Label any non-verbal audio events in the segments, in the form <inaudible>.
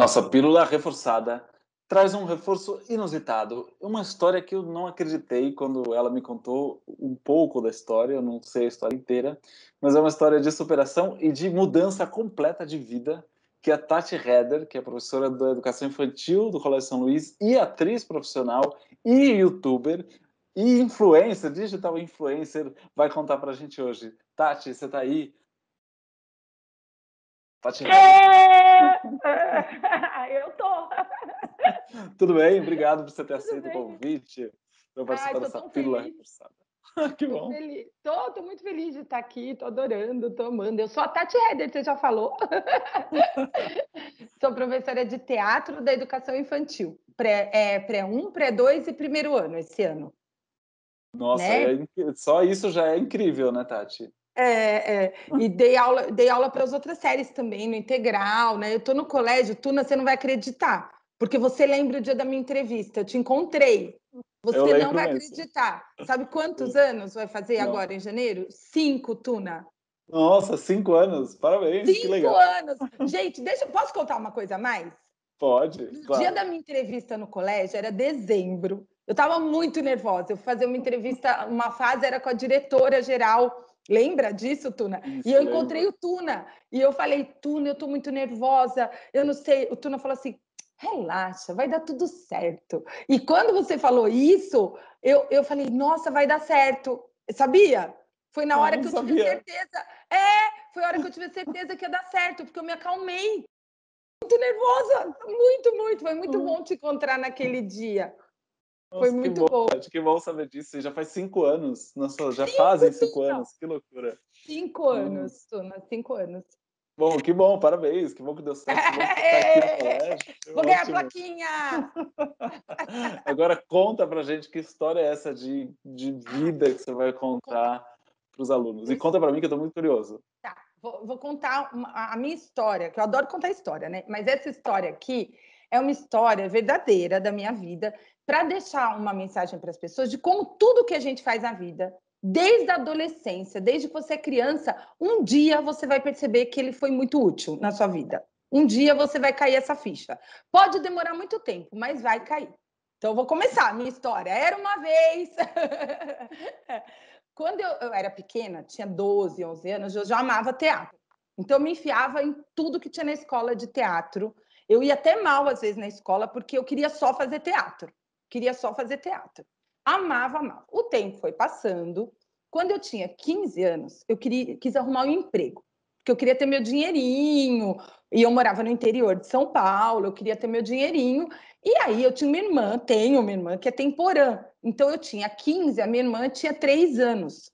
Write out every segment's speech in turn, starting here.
Nossa pílula reforçada traz um reforço inusitado, uma história que eu não acreditei quando ela me contou um pouco da história, eu não sei a história inteira, mas é uma história de superação e de mudança completa de vida que a Tati Reder, que é professora da educação infantil do Colégio São Luís e atriz profissional e youtuber e influencer, digital influencer, vai contar pra gente hoje. Tati, você tá aí? Tati Reder. <laughs> eu tô. <laughs> Tudo bem? Obrigado por você ter aceito o convite. Eu participar dessa pílula <laughs> que bom. Tô, Tô, muito feliz de estar aqui, tô adorando, tô amando. Eu sou a Tati Heder, você já falou. sou professora de teatro da educação infantil, pré-1, é, pré pré-2 e primeiro ano esse ano. Nossa, né? é, só isso já é incrível, né, Tati? É, é. E dei aula, dei aula para as outras séries também, no integral, né? Eu tô no colégio, Tuna, você não vai acreditar. Porque você lembra o dia da minha entrevista, eu te encontrei. Você não vai mesmo. acreditar. Sabe quantos anos vai fazer não. agora em janeiro? Cinco, Tuna. Nossa, cinco anos, parabéns, cinco que legal. Cinco anos. Gente, deixa, posso contar uma coisa a mais? Pode. No claro. dia da minha entrevista no colégio era dezembro. Eu estava muito nervosa. Eu fazia uma entrevista, uma fase era com a diretora geral Lembra disso, Tuna? Isso, e eu encontrei o Tuna. E eu falei, Tuna, eu estou muito nervosa. Eu não sei. O Tuna falou assim: relaxa, vai dar tudo certo. E quando você falou isso, eu, eu falei, nossa, vai dar certo. Sabia? Foi na ah, hora eu que eu sabia. tive certeza. É, foi a hora que eu tive certeza que ia dar certo, porque eu me acalmei. Muito nervosa, muito, muito. Foi muito hum. bom te encontrar naquele dia. Nossa, Foi muito bom. bom. Que bom saber disso. Já faz cinco anos. Nossa, já cinco, fazem cinco, cinco anos. Então. Que loucura. Cinco hum. anos, Tuna. Cinco anos. Bom, que bom. Parabéns. Que bom que deu certo. Que que tá <laughs> é. Vou ganhar a plaquinha! <laughs> Agora conta pra gente que história é essa de, de vida que você vai contar para os alunos. E conta para mim que eu tô muito curioso. Tá. Vou, vou contar uma, a minha história, que eu adoro contar história, né? Mas essa história aqui é uma história verdadeira da minha vida para deixar uma mensagem para as pessoas de como tudo que a gente faz na vida, desde a adolescência, desde que você é criança, um dia você vai perceber que ele foi muito útil na sua vida. Um dia você vai cair essa ficha. Pode demorar muito tempo, mas vai cair. Então, vou começar a minha história. Era uma vez. <laughs> Quando eu, eu, era pequena, tinha 12, 11 anos, eu já amava teatro. Então, eu me enfiava em tudo que tinha na escola de teatro. Eu ia até mal, às vezes, na escola, porque eu queria só fazer teatro queria só fazer teatro. Amava, amava. O tempo foi passando. Quando eu tinha 15 anos, eu queria, quis arrumar um emprego, porque eu queria ter meu dinheirinho. E eu morava no interior de São Paulo, eu queria ter meu dinheirinho. E aí eu tinha uma irmã, tenho uma irmã que é temporã. Então eu tinha 15, a minha irmã tinha 3 anos.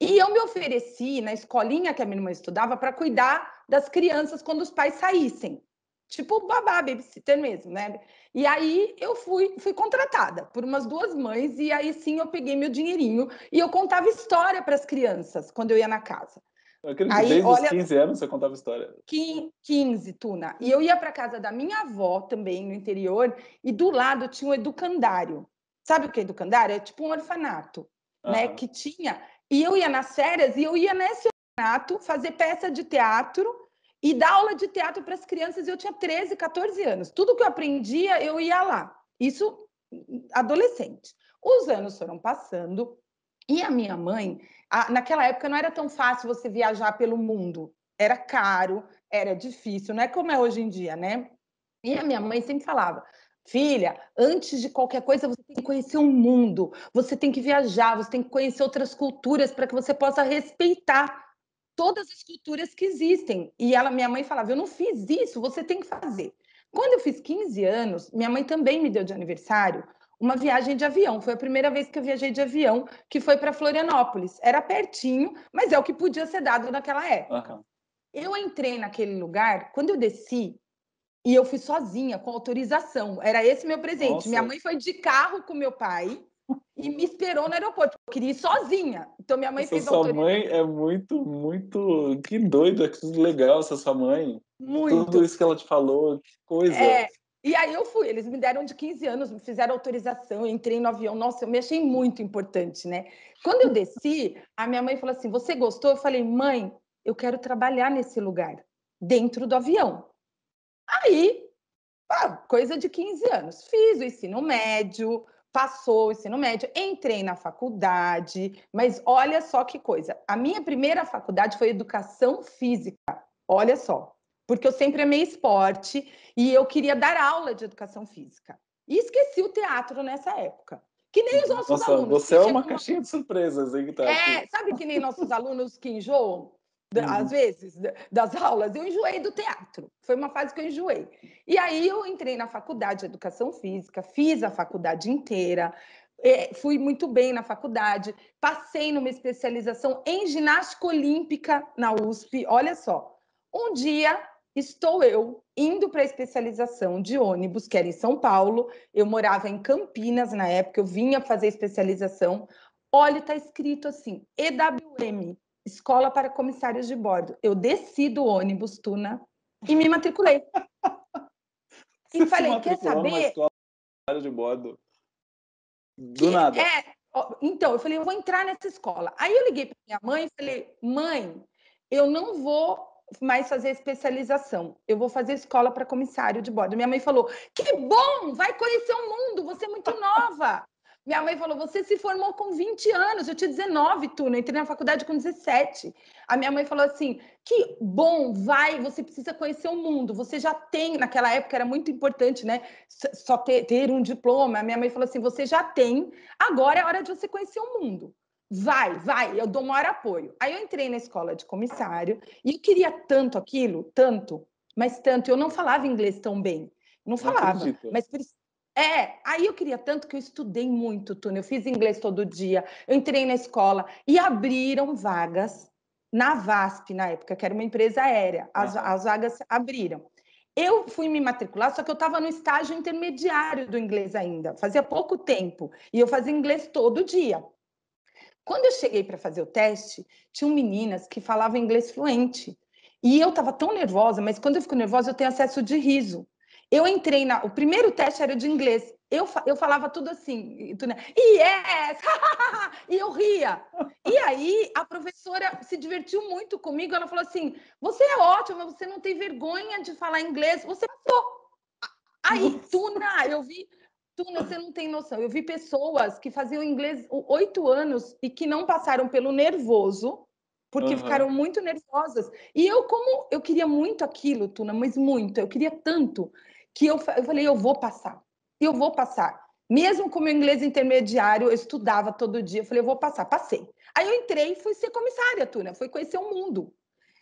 E eu me ofereci na escolinha que a minha irmã estudava para cuidar das crianças quando os pais saíssem tipo babá, babysitter mesmo, né? E aí eu fui, fui contratada por umas duas mães e aí sim eu peguei meu dinheirinho e eu contava história para as crianças quando eu ia na casa. Eu aí, desde olha, os 15 anos você contava história. 15, Tuna. E eu ia para casa da minha avó também, no interior, e do lado tinha um educandário. Sabe o que é educandário? É tipo um orfanato, uhum. né? Que tinha. E eu ia nas férias e eu ia nesse orfanato fazer peça de teatro e dar aula de teatro para as crianças. Eu tinha 13, 14 anos. Tudo que eu aprendia, eu ia lá. Isso adolescente. Os anos foram passando e a minha mãe, a, naquela época não era tão fácil você viajar pelo mundo. Era caro, era difícil, não é como é hoje em dia, né? E a minha mãe sempre falava: Filha, antes de qualquer coisa, você tem que conhecer o mundo, você tem que viajar, você tem que conhecer outras culturas para que você possa respeitar todas as culturas que existem. E ela, minha mãe falava: Eu não fiz isso, você tem que fazer. Quando eu fiz 15 anos, minha mãe também me deu de aniversário uma viagem de avião. Foi a primeira vez que eu viajei de avião, que foi para Florianópolis. Era pertinho, mas é o que podia ser dado naquela época. Uhum. Eu entrei naquele lugar, quando eu desci, e eu fui sozinha, com autorização. Era esse meu presente. Nossa. Minha mãe foi de carro com meu pai, e me esperou no aeroporto. Eu queria ir sozinha. Então minha mãe essa fez sua mãe é muito, muito. Que doida, que legal essa sua mãe. Muito. Tudo isso que ela te falou, que coisa. É. E aí eu fui, eles me deram de 15 anos, me fizeram autorização, eu entrei no avião. Nossa, eu me achei muito importante, né? Quando eu desci, a minha mãe falou assim: "Você gostou?" Eu falei: "Mãe, eu quero trabalhar nesse lugar, dentro do avião". Aí, pá, coisa de 15 anos, fiz o ensino médio, passou o ensino médio, entrei na faculdade, mas olha só que coisa. A minha primeira faculdade foi educação física. Olha só, porque eu sempre amei esporte e eu queria dar aula de educação física. E esqueci o teatro nessa época. Que nem os nossos Nossa, alunos. Você é uma caixinha de surpresas, hein? Tá é, sabe que nem nossos alunos que enjoam? uhum. às vezes, das aulas. Eu enjoei do teatro. Foi uma fase que eu enjoei. E aí eu entrei na faculdade de educação física, fiz a faculdade inteira, é, fui muito bem na faculdade, passei numa especialização em ginástica olímpica na USP. Olha só. Um dia estou eu indo para a especialização de ônibus, que era em São Paulo. Eu morava em Campinas na época, eu vinha fazer especialização. Olha, está escrito assim: EWM, escola para comissários de bordo. Eu desci do ônibus, Tuna, e me matriculei. <laughs> Você e falei, quer saber? de bordo. Do que nada. É... Então, eu falei, eu vou entrar nessa escola. Aí eu liguei para minha mãe e falei, mãe, eu não vou mais fazer especialização. Eu vou fazer escola para comissário de bordo. Minha mãe falou: "Que bom, vai conhecer o mundo, você é muito nova". Minha mãe falou: Você se formou com 20 anos, eu tinha 19, Tuna, entrei na faculdade com 17. A minha mãe falou assim: Que bom, vai, você precisa conhecer o mundo. Você já tem, naquela época era muito importante, né? Só ter, ter um diploma. A minha mãe falou assim: Você já tem, agora é hora de você conhecer o mundo. Vai, vai, eu dou maior apoio. Aí eu entrei na escola de comissário e eu queria tanto aquilo, tanto, mas tanto. Eu não falava inglês tão bem. Não falava, não mas é, aí eu queria tanto que eu estudei muito, Túnel. Eu fiz inglês todo dia, eu entrei na escola e abriram vagas na VASP, na época, que era uma empresa aérea. As, as vagas abriram. Eu fui me matricular, só que eu estava no estágio intermediário do inglês ainda, fazia pouco tempo, e eu fazia inglês todo dia. Quando eu cheguei para fazer o teste, tinham meninas que falavam inglês fluente. E eu estava tão nervosa, mas quando eu fico nervosa, eu tenho acesso de riso. Eu entrei na. O primeiro teste era de inglês. Eu, eu falava tudo assim, tudo, né? yes! <laughs> e eu ria. E aí a professora se divertiu muito comigo. Ela falou assim: você é ótima, você não tem vergonha de falar inglês, você passou. Aí, Tuna, eu vi. Tuna, você não tem noção. Eu vi pessoas que faziam inglês oito anos e que não passaram pelo nervoso, porque uhum. ficaram muito nervosas. E eu, como eu queria muito aquilo, Tuna, mas muito, eu queria tanto que eu, eu falei, eu vou passar, eu vou passar. Mesmo com o meu inglês intermediário, eu estudava todo dia, eu falei, eu vou passar, passei. Aí eu entrei e fui ser comissária, Tuna, fui conhecer o mundo.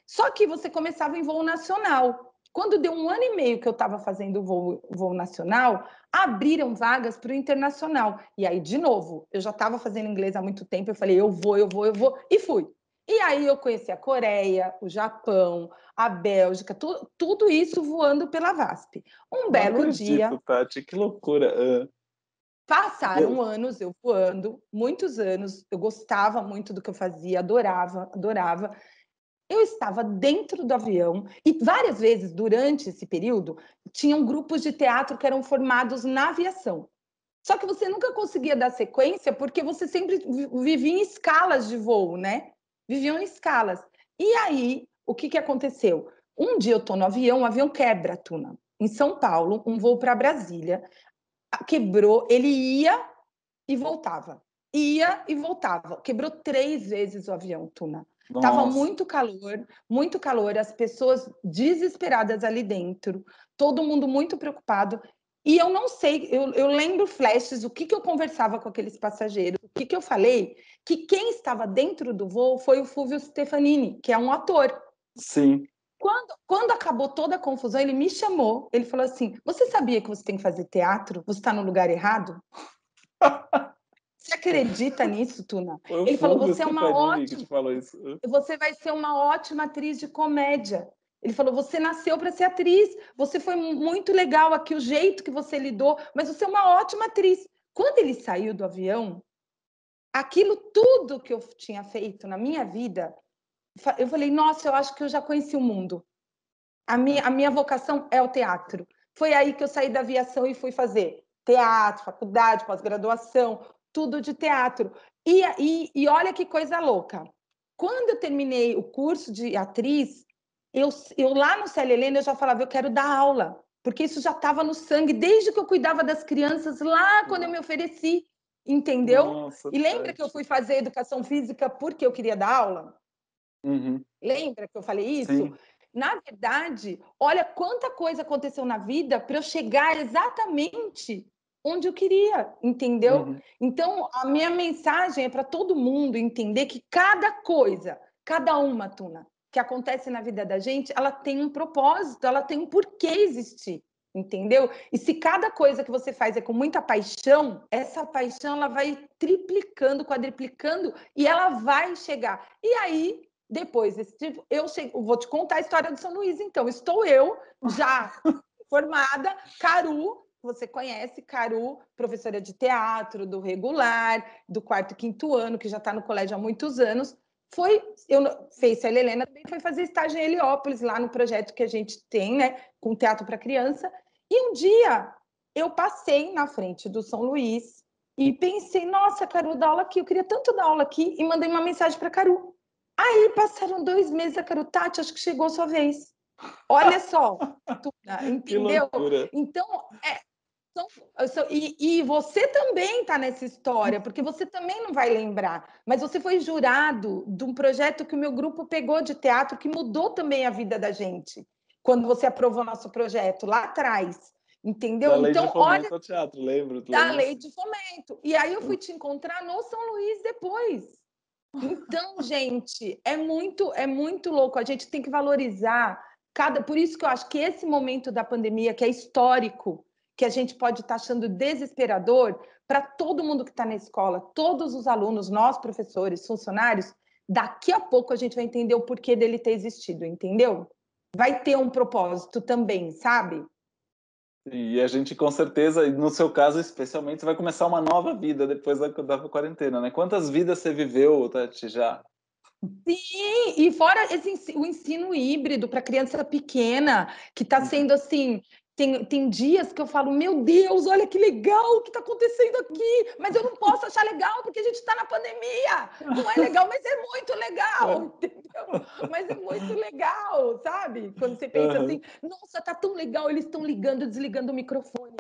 Só que você começava em voo nacional. Quando deu um ano e meio que eu estava fazendo voo, voo nacional, abriram vagas para o internacional. E aí, de novo, eu já estava fazendo inglês há muito tempo, eu falei, eu vou, eu vou, eu vou, e fui. E aí eu conheci a Coreia, o Japão, a Bélgica, tu, tudo isso voando pela VASP. Um belo acredito, dia. Tati, que loucura! Passaram eu... anos eu voando, muitos anos. Eu gostava muito do que eu fazia, adorava, adorava. Eu estava dentro do avião e várias vezes durante esse período tinham grupos de teatro que eram formados na aviação. Só que você nunca conseguia dar sequência porque você sempre vivia em escalas de voo, né? viviam em escalas. E aí, o que, que aconteceu? Um dia eu estou no avião, o avião quebra, Tuna. Em São Paulo, um voo para Brasília. Quebrou, ele ia e voltava. Ia e voltava. Quebrou três vezes o avião, Tuna. Tava muito calor, muito calor, as pessoas desesperadas ali dentro, todo mundo muito preocupado. E eu não sei, eu, eu lembro flashes, o que, que eu conversava com aqueles passageiros, o que, que eu falei, que quem estava dentro do voo foi o Fulvio Stefanini, que é um ator. Sim. Quando, quando, acabou toda a confusão, ele me chamou. Ele falou assim: Você sabia que você tem que fazer teatro? Você está no lugar errado? <laughs> você acredita nisso, Tuna? Eu ele falou: Você é uma ótima. Falou isso. Você vai ser uma ótima atriz de comédia. Ele falou: você nasceu para ser atriz, você foi muito legal aqui, o jeito que você lidou, mas você é uma ótima atriz. Quando ele saiu do avião, aquilo tudo que eu tinha feito na minha vida, eu falei: nossa, eu acho que eu já conheci o mundo. A minha, a minha vocação é o teatro. Foi aí que eu saí da aviação e fui fazer teatro, faculdade, pós-graduação, tudo de teatro. E, e, e olha que coisa louca. Quando eu terminei o curso de atriz, eu, eu lá no Célia Helena eu já falava, eu quero dar aula, porque isso já estava no sangue desde que eu cuidava das crianças lá quando eu me ofereci, entendeu? Nossa, e lembra que eu fui fazer educação física porque eu queria dar aula? Uhum. Lembra que eu falei isso? Sim. Na verdade, olha quanta coisa aconteceu na vida para eu chegar exatamente onde eu queria, entendeu? Uhum. Então, a minha mensagem é para todo mundo entender que cada coisa, cada uma, Tuna, que acontece na vida da gente, ela tem um propósito, ela tem um porquê existir entendeu? E se cada coisa que você faz é com muita paixão, essa paixão ela vai triplicando, quadriplicando e ela vai chegar. E aí, depois desse tipo, eu chego, vou te contar a história do São Luís, então. Estou eu, já <laughs> formada, Caru, você conhece, Caru, professora de teatro, do regular, do quarto e quinto ano, que já está no colégio há muitos anos foi, eu fez a Helena também foi fazer estágio em Heliópolis, lá no projeto que a gente tem, né, com teatro para criança. E um dia eu passei na frente do São Luís e pensei, nossa, Caru, dá aula aqui, eu queria tanto dar aula aqui, e mandei uma mensagem para Caru. Aí passaram dois meses, a Caru, Tati, acho que chegou a sua vez. Olha só, <laughs> entendeu? Então, é, e, e, você também está nessa história, porque você também não vai lembrar, mas você foi jurado de um projeto que o meu grupo pegou de teatro, que mudou também a vida da gente, quando você aprovou nosso projeto lá atrás. Entendeu? Da lei então, de fomento olha. teatro, lembro. Da lembro. lei de fomento. E aí eu fui te encontrar no São Luís depois. Então, <laughs> gente, é muito, é muito louco. A gente tem que valorizar cada. Por isso que eu acho que esse momento da pandemia, que é histórico, que a gente pode estar tá achando desesperador para todo mundo que está na escola, todos os alunos, nós, professores, funcionários, daqui a pouco a gente vai entender o porquê dele ter existido, entendeu? Vai ter um propósito também, sabe? E a gente, com certeza, no seu caso especialmente, você vai começar uma nova vida depois da, da quarentena, né? Quantas vidas você viveu, Tati, já? Sim, e fora esse, o ensino híbrido para criança pequena, que está uhum. sendo assim, tem, tem dias que eu falo, meu Deus, olha que legal o que está acontecendo aqui, mas eu não posso achar legal porque a gente está na pandemia. Não é legal, mas é muito legal, é. entendeu? Mas é muito legal, sabe? Quando você pensa assim, nossa, tá tão legal, eles estão ligando, desligando o microfone.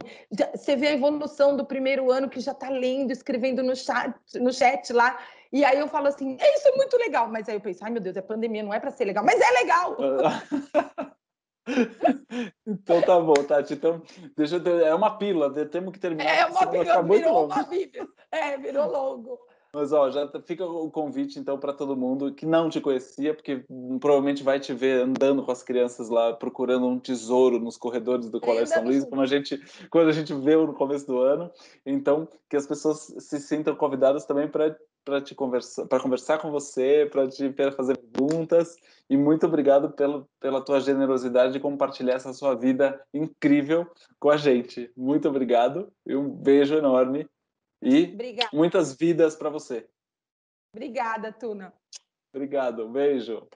você vê a evolução do primeiro ano que já está lendo, escrevendo no chat, no chat lá. E aí eu falo assim, é, isso é muito legal. Mas aí eu penso, ai meu Deus, é pandemia, não é para ser legal, mas é legal! <laughs> <laughs> Então tá bom, Tati. Então, deixa eu... É uma pila, né? temos que terminar. É uma pila. virou longo. uma bíblia. É, virou longo. Mas ó, já tá, fica o convite então para todo mundo que não te conhecia, porque provavelmente vai te ver andando com as crianças lá procurando um tesouro nos corredores do Colégio São Luís, como a gente quando a gente vê no começo do ano. Então, que as pessoas se sintam convidadas também para para te conversar, para conversar com você, para te pra fazer perguntas e muito obrigado pelo, pela tua generosidade de compartilhar essa sua vida incrível com a gente. Muito obrigado e um beijo enorme e Obrigada. muitas vidas para você. Obrigada, Tuna. Obrigado, um beijo.